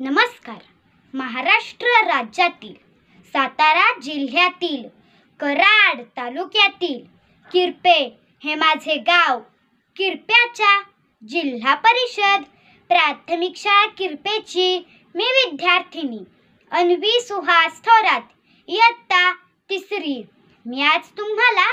नमस्कार महाराष्ट्र राज्यातील सातारा जिल्ह्यातील कराड तालुक्यातील किरपे हे माझे गाव किरप्याच्या जिल्हा परिषद प्राथमिक शाळा किरपेची मी विद्यार्थिनी अन्वी सुहास थोरात इयत्ता तिसरी मी आज तुम्हाला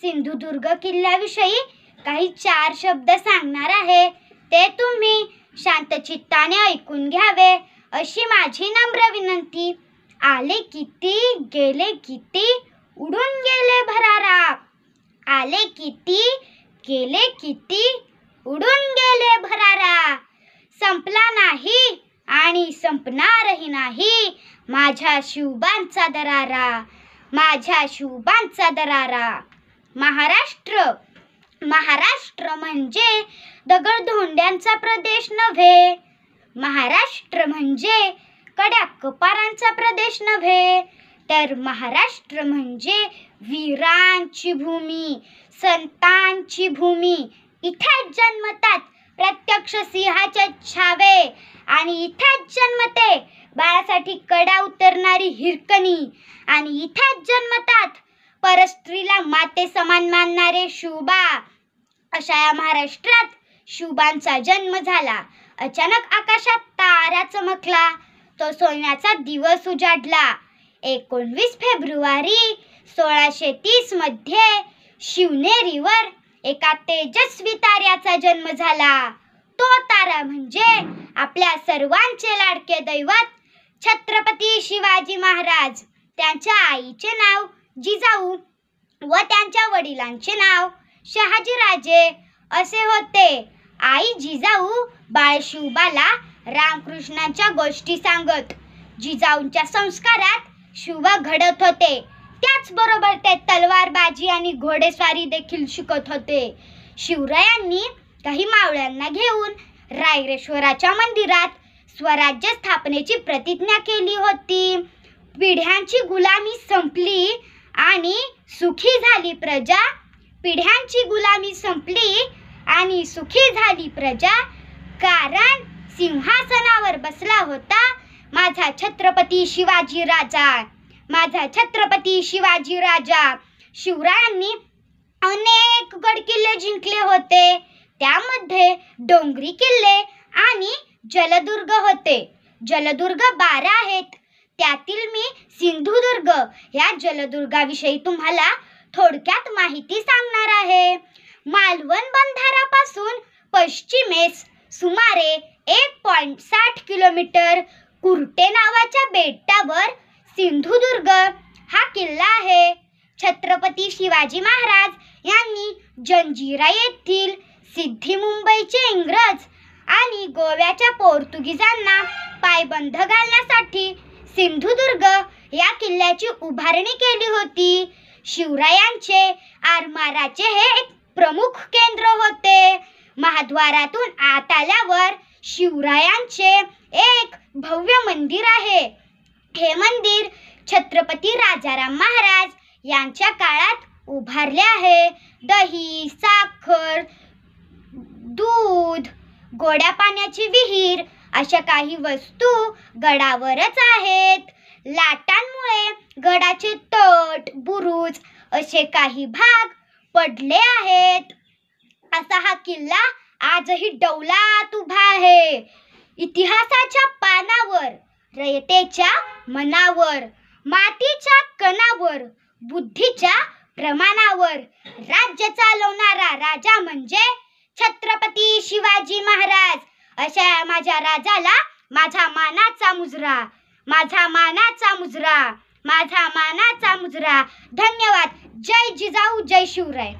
सिंधुदुर्ग किल्ल्याविषयी काही चार शब्द सांगणार आहे ते तुम्ही शांत चित्ताने ऐकून घ्यावे अशी माझी नम्र विनंती आले किती गेले किती उडून गेले भरारा आले किती गेले किती उडून गेले भरारा संपला नाही आणि संपणारही नाही माझ्या शिवबांचा दरारा माझ्या शिवबांचा दरारा महाराष्ट्र महाराष्ट्र म्हणजे दगडधोंड्यांचा प्रदेश नव्हे महाराष्ट्र म्हणजे कड्या कपारांचा प्रदेश नव्हे तर महाराष्ट्र म्हणजे वीरांची भूमी संतांची भूमी इथेच जन्मतात प्रत्यक्ष सिंहाचे छावे आणि इथेच जन्मते बाळासाठी कडा उतरणारी हिरकणी आणि इथेच जन्मतात परस्त्रीला माते समान मानणारे शोभा अशा या महाराष्ट्रात शुभांचा जन्म झाला अचानक आकाशात तारा चमकला तो सोन्याचा दिवस उजाडला एकोणवीस फेब्रुवारी सोळाशे तीस मध्ये शिवनेरीवर एका तेजस्वी ताऱ्याचा जन्म झाला तो तारा म्हणजे आपल्या सर्वांचे लाडके दैवत छत्रपती शिवाजी महाराज त्यांच्या आईचे नाव जिजाऊ व त्यांच्या वडिलांचे नाव शहाजीराजे असे होते आई जिजाऊ शिवबाला रामकृष्णाच्या गोष्टी सांगत जिजाऊंच्या संस्कारात शिवबा घडत होते त्याचबरोबर ते तलवारबाजी आणि घोडेस्वारी देखील शिकत होते शिवरायांनी काही मावळ्यांना घेऊन रायरेश्वराच्या मंदिरात स्वराज्य स्थापनेची प्रतिज्ञा केली होती पिढ्यांची गुलामी संपली आणि सुखी झाली प्रजा पिढ्यांची गुलामी संपली आणि सुखी झाली प्रजा कारण सिंहासनावर बसला होता माझा छत्रपती शिवाजी राजा माझा छत्रपती शिवाजी राजा शिवरायांनी अनेक गड किल्ले जिंकले होते त्यामध्ये डोंगरी किल्ले आणि जलदुर्ग होते जलदुर्ग बारा आहेत त्यातील मी सिंधुदुर्ग या जलदुर्गाविषयी तुम्हाला थोडक्यात माहिती सांगणार आहे मालवण बंधारापासून पश्चिमेस सुमारे एक पॉईंट साठ किलोमीटर कुर्टे नावाच्या बेटावर सिंधुदुर्ग हा किल्ला आहे छत्रपती शिवाजी महाराज यांनी जंजिरा येथील सिद्धी मुंबईचे इंग्रज आणि गोव्याच्या पोर्तुगीजांना पायबंद घालण्यासाठी सिंधुदुर्ग या किल्ल्याची उभारणी केली होती शिवरायांचे आरमाराचे हे एक प्रमुख केंद्र होते महाद्वारातून आत आल्यावर शिवरायांचे एक भव्य मंदिर आहे हे मंदिर छत्रपती राजाराम महाराज यांच्या काळात उभारले आहे दही साखर दूध गोड्या पाण्याची विहीर अशा काही वस्तू गडावरच आहेत लाटांमुळे गडाचे तट बुरुज असे काही भाग पडले आहेत असा हा किल्ला आजही डौलात उभा आहे इतिहासाच्या पानावर रयतेच्या मनावर मातीच्या कणावर बुद्धीच्या प्रमाणावर राज्य चालवणारा राजा म्हणजे छत्रपती शिवाजी महाराज अशा माझ्या राजाला माझा मानाचा मुजरा माझा मानाचा मुजरा माझा मानाचा मुजरा धन्यवाद जय जिजाऊ जय शिवराय